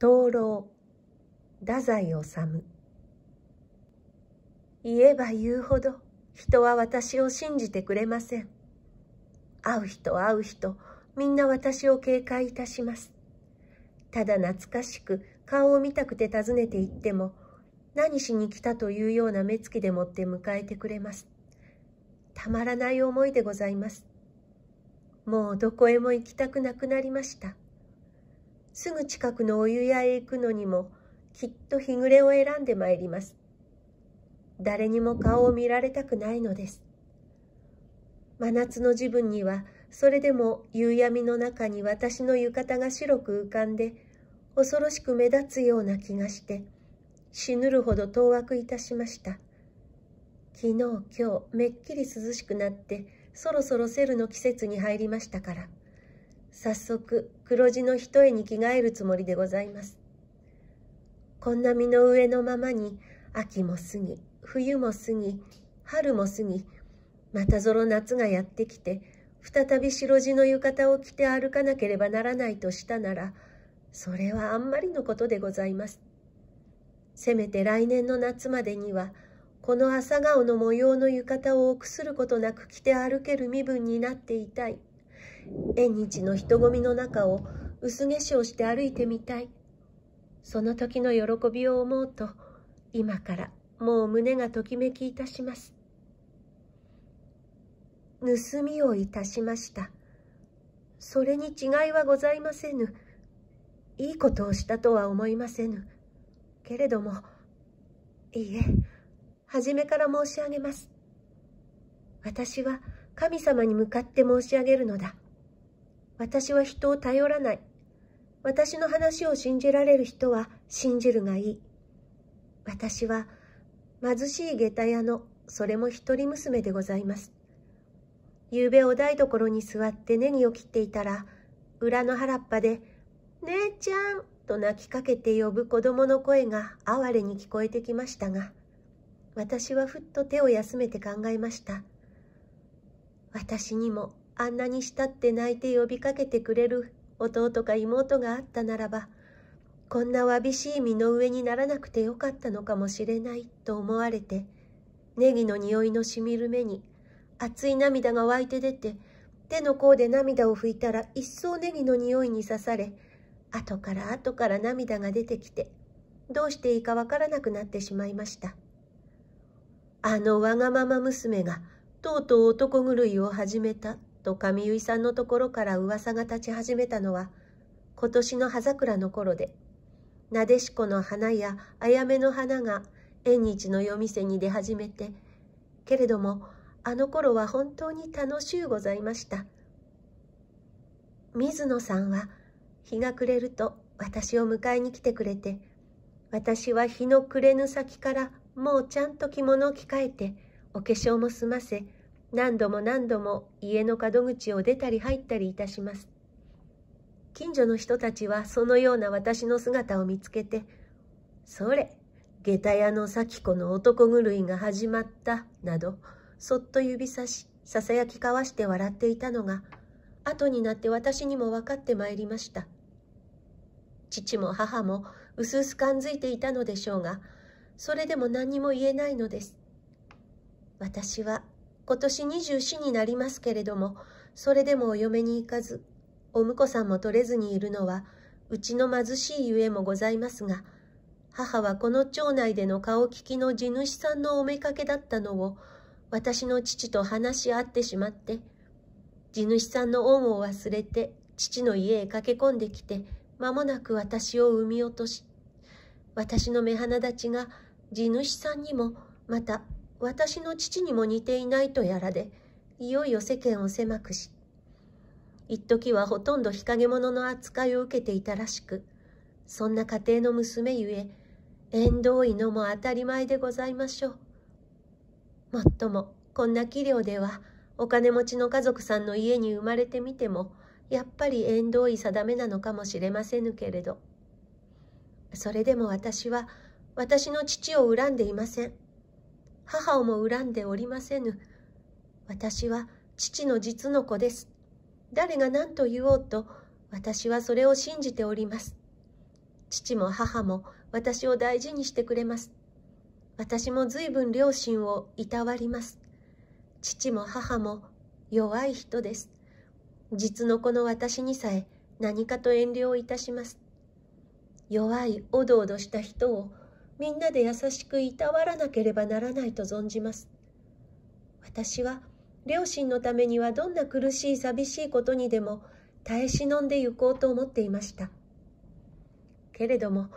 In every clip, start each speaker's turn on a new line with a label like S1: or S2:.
S1: 灯籠太宰治言えば言うほど人は私を信じてくれません会う人会う人みんな私を警戒いたしますただ懐かしく顔を見たくて訪ねて行っても何しに来たというような目つきでもって迎えてくれますたまらない思いでございますもうどこへも行きたくなくなりましたすぐ近くのお湯屋へ行くのにもきっと日暮れを選んでまいります誰にも顔を見られたくないのです真夏の自分にはそれでも夕闇の中に私の浴衣が白く浮かんで恐ろしく目立つような気がして死ぬるほど当惑いたしました昨日今日めっきり涼しくなってそろそろセルの季節に入りましたから早速黒地の一重に着替えるつもりでございます。こんな身の上のままに秋も過ぎ、冬も過ぎ、春も過ぎ、またぞろ夏がやってきて、再び白地の浴衣を着て歩かなければならないとしたなら、それはあんまりのことでございます。せめて来年の夏までには、この朝顔の模様の浴衣を臆することなく着て歩ける身分になっていたい。縁日の人混みの中を薄化粧して歩いてみたい。その時の喜びを思うと、今からもう胸がときめきいたします。盗みをいたしました。それに違いはございませぬ。いいことをしたとは思いませぬ。けれども、いいえ、初めから申し上げます。私は神様に向かって申し上げるのだ。私は人を頼らない。私の話を信じられる人は信じるがいい。私は貧しい下駄屋のそれも一人娘でございます。ゆうべお台所に座ってネギを切っていたら、裏の原っぱで、姉ちゃんと泣きかけて呼ぶ子供の声が哀れに聞こえてきましたが、私はふっと手を休めて考えました。私にもあんなに慕って泣いて呼びかけてくれる弟か妹があったならばこんなわびしい身の上にならなくてよかったのかもしれないと思われてネギの匂いのしみる目に熱い涙が湧いて出て手の甲で涙を拭いたら一層ネギの匂いに刺され後から後から涙が出てきてどうしていいかわからなくなってしまいましたあのわがまま娘がとうとう男狂いを始めたと上結さんのところから噂が立ち始めたのは、今年の葉桜の頃で、なでしこの花やあやめの花が縁日の夜店に出始めて、けれども、あの頃は本当に楽しゅうございました。水野さんは、日が暮れると私を迎えに来てくれて、私は日の暮れぬ先からもうちゃんと着物を着替えて、お化粧も済ませ、何度も何度も家の門口を出たり入ったりいたします。近所の人たちはそのような私の姿を見つけて、それ、下駄屋の咲子の男狂いが始まった、など、そっと指さし、ささやき交わして笑っていたのが、後になって私にも分かってまいりました。父も母もうすうす感づいていたのでしょうが、それでも何にも言えないのです。私は今年24になりますけれども、それでもお嫁に行かず、お婿さんも取れずにいるのは、うちの貧しいゆえもございますが、母はこの町内での顔利きの地主さんのおめかけだったのを、私の父と話し合ってしまって、地主さんの恩を忘れて、父の家へ駆け込んできて、間もなく私を産み落とし、私の目鼻立ちが地主さんにも、また私の父にも似ていないとやらで、いよいよ世間を狭くし、一時はほとんど日陰者の扱いを受けていたらしく、そんな家庭の娘ゆえ、縁遠いのも当たり前でございましょう。もっとも、こんな器量では、お金持ちの家族さんの家に生まれてみても、やっぱり縁遠い定めなのかもしれませぬけれど。それでも私は、私の父を恨んでいません。母をも恨んでおりませぬ。私は父の実の子です。誰が何と言おうと、私はそれを信じております。父も母も私を大事にしてくれます。私も随分両親をいたわります。父も母も弱い人です。実の子の私にさえ何かと遠慮をいたします。弱いおどおどした人をみんなで優しくいたわらなければならないと存じます。私は両親のためにはどんな苦しい寂しいことにでも耐え忍んで行こうと思っていました。けれども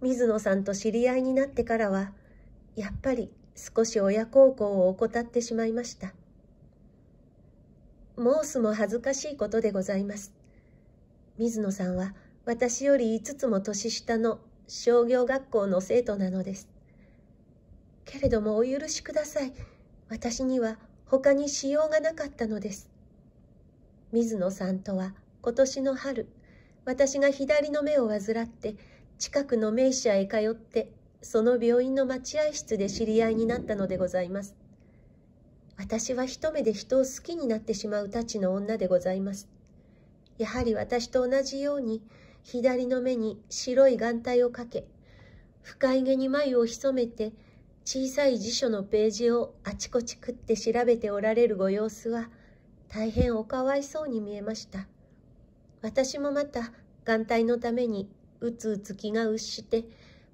S1: 水野さんと知り合いになってからはやっぱり少し親孝行を怠ってしまいました。申すも恥ずかしいことでございます。水野さんは私より5つも年下の商業学校の生徒なのです。けれどもお許しください。私には他にしようがなかったのです。水野さんとは今年の春、私が左の目を患って近くの名車へ通ってその病院の待合室で知り合いになったのでございます。私は一目で人を好きになってしまうたちの女でございます。やはり私と同じように左の目に白い眼帯をかけ、深い毛に眉を潜めて、小さい辞書のページをあちこち食って調べておられるご様子は、大変おかわいそうに見えました。私もまた、眼帯のために、うつうつ気がうっして、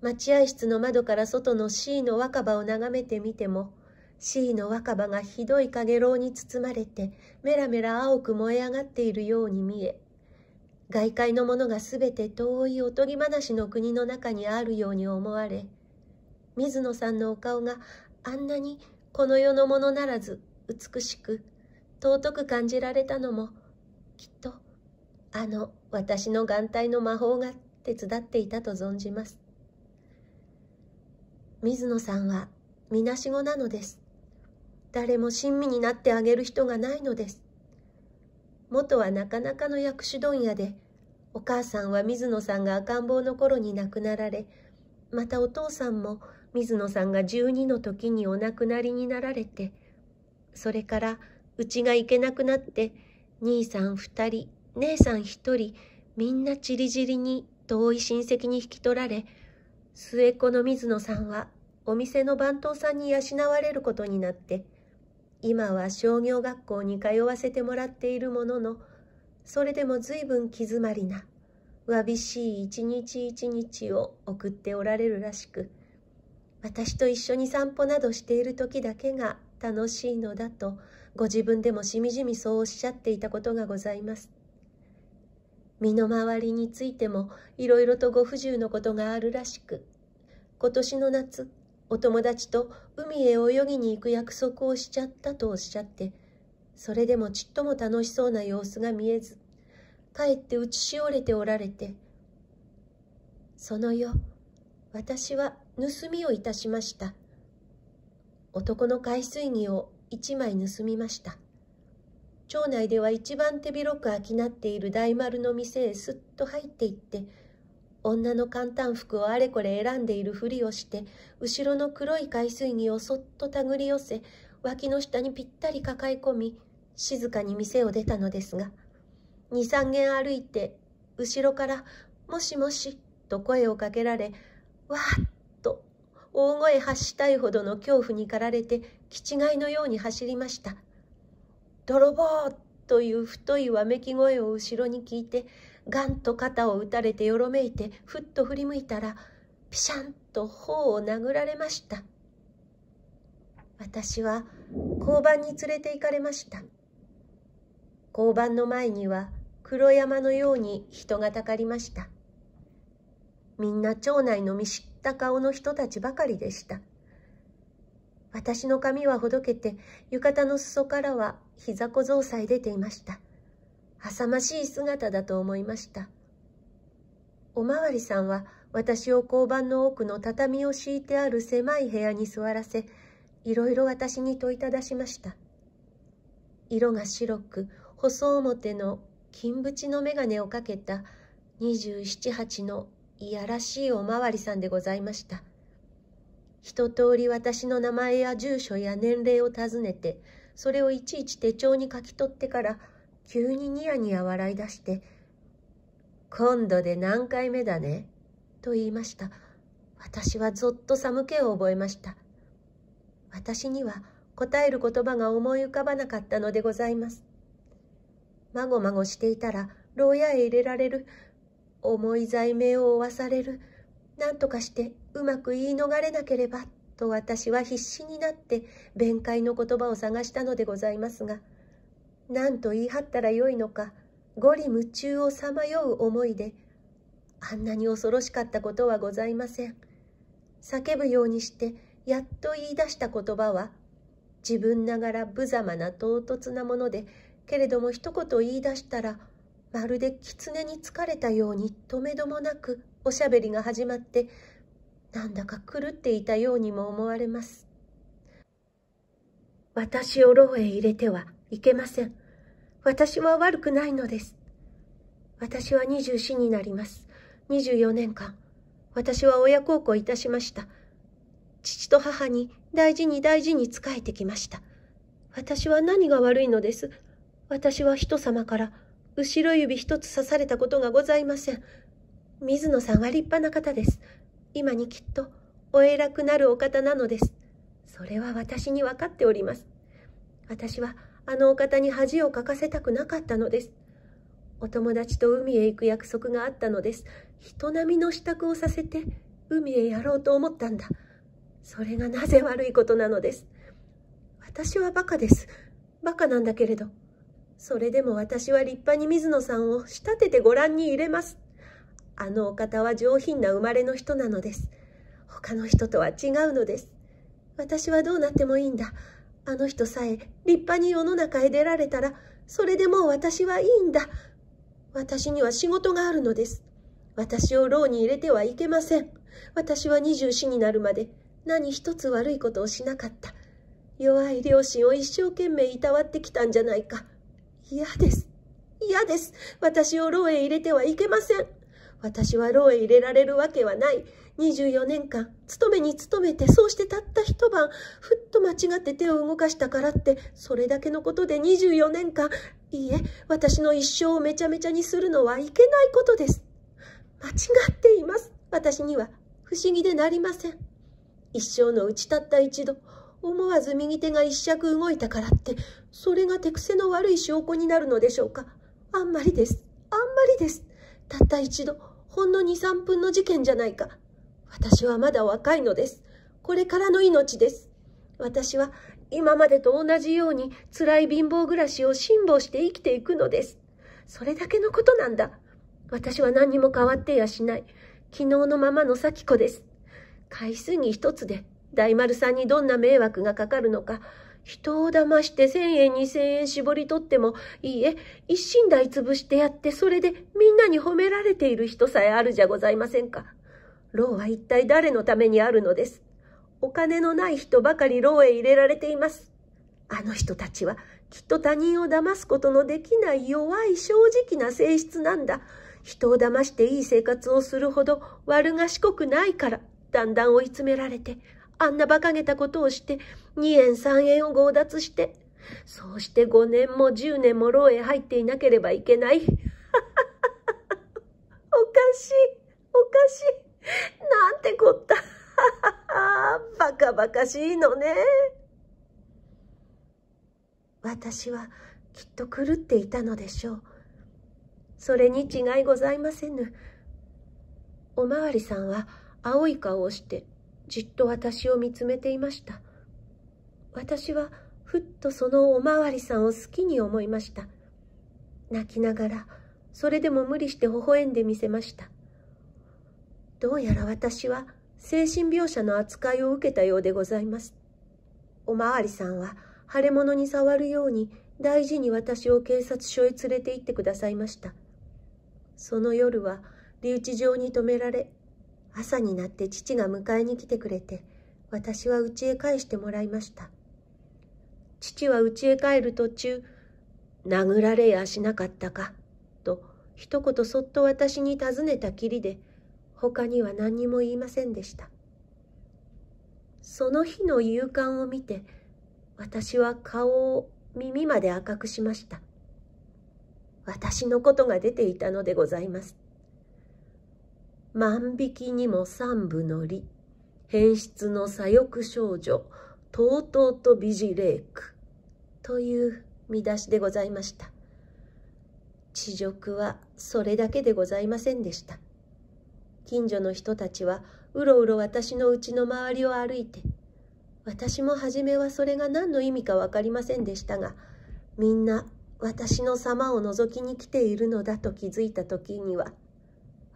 S1: 待合室の窓から外の C の若葉を眺めてみても、C の若葉がひどい陽炎に包まれて、メラメラ青く燃え上がっているように見え、外界のものがすべて遠いおとぎ話の国の中にあるように思われ水野さんのお顔があんなにこの世のものならず美しく尊く感じられたのもきっとあの私の眼帯の魔法が手伝っていたと存じます水野さんはみなしごなのです誰も親身になってあげる人がないのです元はなかなかの薬種問屋でお母さんは水野さんが赤ん坊の頃に亡くなられまたお父さんも水野さんが12の時にお亡くなりになられてそれからうちが行けなくなって兄さん2人姉さん1人みんなちりぢりに遠い親戚に引き取られ末っ子の水野さんはお店の番頭さんに養われることになって今は商業学校に通わせてもらっているものの、それでも随分気詰まりな、わびしい一日一日を送っておられるらしく、私と一緒に散歩などしている時だけが楽しいのだと、ご自分でもしみじみそうおっしゃっていたことがございます。身の回りについてもいろいろとご不自由のことがあるらしく、今年の夏、お友達と海へ泳ぎに行く約束をしちゃったとおっしゃって、それでもちっとも楽しそうな様子が見えず、かえって打ちしおれておられて、その夜、私は盗みをいたしました。男の海水着を一枚盗みました。町内では一番手広く商っている大丸の店へすっと入っていって、女の簡単服をあれこれ選んでいるふりをして後ろの黒い海水着をそっと手繰り寄せ脇の下にぴったり抱え込み静かに店を出たのですが23軒歩いて後ろから「もしもし」と声をかけられわーっと大声発したいほどの恐怖に駆られて気違いのように走りました「泥棒!」という太いわめき声を後ろに聞いてガンと肩を打たれてよろめいてふっと振り向いたらピシャンと頬を殴られました私は交番に連れて行かれました交番の前には黒山のように人がたかりましたみんな町内の見知った顔の人たちばかりでした私の髪はほどけて浴衣の裾からは膝小僧さえ出ていました勇ましい姿だと思いました。おまわりさんは私を交番の奥の畳を敷いてある狭い部屋に座らせ、いろいろ私に問いただしました。色が白く、細表の金縁の眼鏡をかけた27、8のいやらしいおまわりさんでございました。一通り私の名前や住所や年齢を尋ねて、それをいちいち手帳に書き取ってから、急にニヤニヤ笑い出して、今度で何回目だね、と言いました。私はぞっと寒気を覚えました。私には答える言葉が思い浮かばなかったのでございます。まごまごしていたら、牢屋へ入れられる、重い罪名を負わされる、何とかしてうまく言い逃れなければ、と私は必死になって弁解の言葉を探したのでございますが、何と言い張ったらよいのかご里夢中をさまよう思いであんなに恐ろしかったことはございません叫ぶようにしてやっと言い出した言葉は自分ながら無様な唐突なものでけれども一言言い出したらまるで狐に疲れたようにとめどもなくおしゃべりが始まってなんだか狂っていたようにも思われます私を牢へ入れてはいけません。私は悪くないのです。私は二十四になります。二十四年間。私は親孝行いたしました。父と母に大事に大事に仕えてきました。私は何が悪いのです私は人様から後ろ指一つ刺されたことがございません。水野さんは立派な方です。今にきっとお偉くなるお方なのです。それは私に分かっております。私はあのお方に恥をかかせたくなかったのです。お友達と海へ行く約束があったのです。人並みの支度をさせて海へやろうと思ったんだ。それがなぜ悪いことなのです。私はバカです。バカなんだけれど。それでも私は立派に水野さんを仕立ててご覧に入れます。あのお方は上品な生まれの人なのです。他の人とは違うのです。私はどうなってもいいんだ。あの人さえ立派に世の中へ出られたら、それでもう私はいいんだ。私には仕事があるのです。私を牢に入れてはいけません。私は二十四になるまで何一つ悪いことをしなかった。弱い両親を一生懸命いたわってきたんじゃないか。嫌です。嫌です。私を牢へ入れてはいけません。私は牢へ入れられるわけはない。24年間、勤めに勤めて、そうしてたった一晩、ふっと間違って手を動かしたからって、それだけのことで24年間、いいえ、私の一生をめちゃめちゃにするのはいけないことです。間違っています。私には不思議でなりません。一生のうちたった一度、思わず右手が一尺動いたからって、それが手癖の悪い証拠になるのでしょうか。あんまりです。あんまりです。たった一度、ほんの2、3分の事件じゃないか。私はまだ若いのです。これからの命です。私は今までと同じように辛い貧乏暮らしを辛抱して生きていくのです。それだけのことなんだ。私は何にも変わってやしない。昨日のままの咲子です。回数に一つで大丸さんにどんな迷惑がかかるのか、人を騙して千円二千円絞り取っても、いいえ、一心大潰してやって、それでみんなに褒められている人さえあるじゃございませんか。牢は一体誰のためにあるのです。お金のない人ばかり牢へ入れられています。あの人たちはきっと他人を騙すことのできない弱い正直な性質なんだ。人を騙していい生活をするほど悪賢くないから、だんだん追い詰められて、あんな馬鹿げたことをして、2円3円を強奪して、そうして5年も10年も牢へ入っていなければいけない。おかしい、おかしい。なんてこった。バカバカしいのね。私はきっと狂っていたのでしょう。それに違いございませぬ。おまわりさんは青い顔をしてじっと私を見つめていました。私はふっとそのおまわりさんを好きに思いました。泣きながら、それでも無理して微笑んでみせました。どうやら私は精神病者の扱いを受けたようでございます。おまわりさんは腫れ物に触るように大事に私を警察署へ連れて行ってくださいました。その夜は留置場に止められ朝になって父が迎えに来てくれて、私は家へ帰してもらいました。父は家へ帰る途中、殴られやしなかったか、と一言そっと私に尋ねたきりで、他には何にも言いませんでした。その日の夕刊を見て、私は顔を耳まで赤くしました。私のことが出ていたのでございます。万引きにも三部の利変質の左翼少女とうとうと美ジレ句クという見出しでございました地辱はそれだけでございませんでした近所の人たちはうろうろ私のうちの周りを歩いて私も初めはそれが何の意味か分かりませんでしたがみんな私の様を覗きに来ているのだと気づいた時には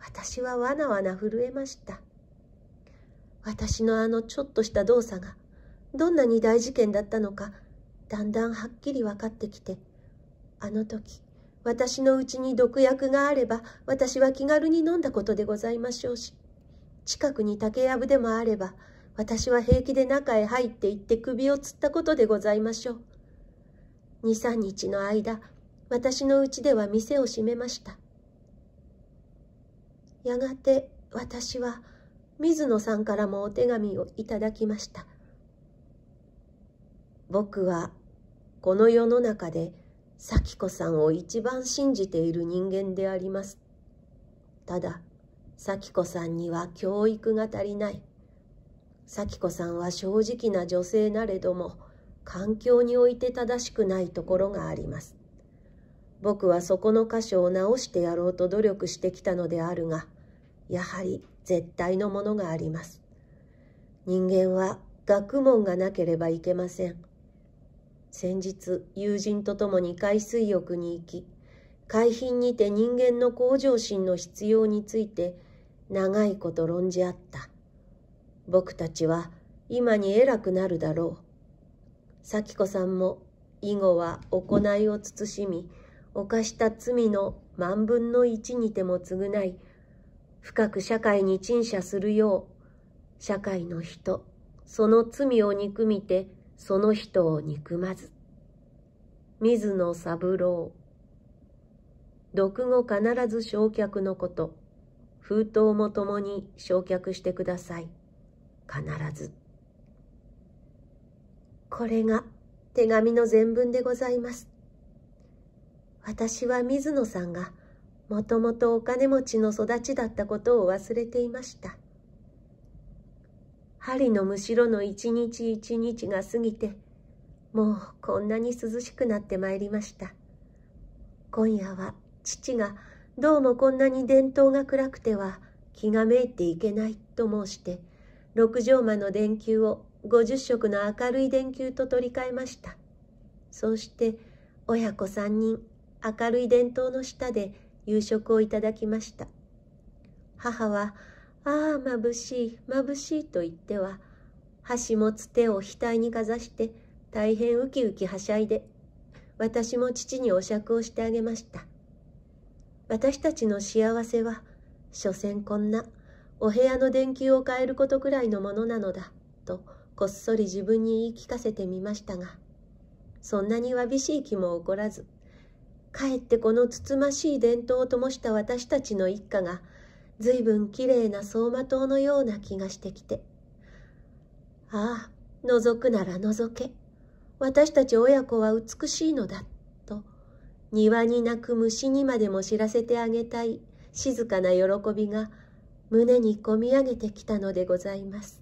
S1: 私はわなわな震えました。私のあのちょっとした動作が、どんなに大事件だったのか、だんだんはっきり分かってきて、あの時、私のうちに毒薬があれば、私は気軽に飲んだことでございましょうし、近くに竹やぶでもあれば、私は平気で中へ入って行って首を吊ったことでございましょう。二三日の間、私のうちでは店を閉めました。やがて私は水野さんからもお手紙をいただきました。僕はこの世の中で咲子さんを一番信じている人間であります。ただ、咲子さんには教育が足りない。咲子さんは正直な女性なれども、環境において正しくないところがあります。僕はそこの箇所を直してやろうと努力してきたのであるが、やはり絶対のものがあります。人間は学問がなければいけません。先日、友人と共に海水浴に行き、海浜にて人間の向上心の必要について長いこと論じ合った。僕たちは今に偉くなるだろう。咲子さんも以後は行いを慎み、犯した罪の万分の一にても償い、深く社会に陳謝するよう、社会の人、その罪を憎みて、その人を憎まず。水野三郎。読後必ず焼却のこと。封筒もともに焼却してください。必ず。これが手紙の全文でございます。私は水野さんがもともとお金持ちの育ちだったことを忘れていました。針のむしろの一日一日が過ぎて、もうこんなに涼しくなってまいりました。今夜は父がどうもこんなに伝統が暗くては気がめいていけないと申して、六畳間の電球を50色の明るい電球と取り替えました。そうして親子3人明るい伝統の下で夕食をいただきました母は「ああまぶしいまぶしい」と言っては箸もつてを額にかざして大変ウキウキはしゃいで私も父にお酌をしてあげました私たちの幸せは所詮こんなお部屋の電球を変えることくらいのものなのだとこっそり自分に言い聞かせてみましたがそんなにわびしい気も起こらずかえってこのつつましい伝統を灯した私たちの一家が随分きれいな走馬灯のような気がしてきてああ覗くなら覗け私たち親子は美しいのだと庭に鳴く虫にまでも知らせてあげたい静かな喜びが胸にこみ上げてきたのでございます。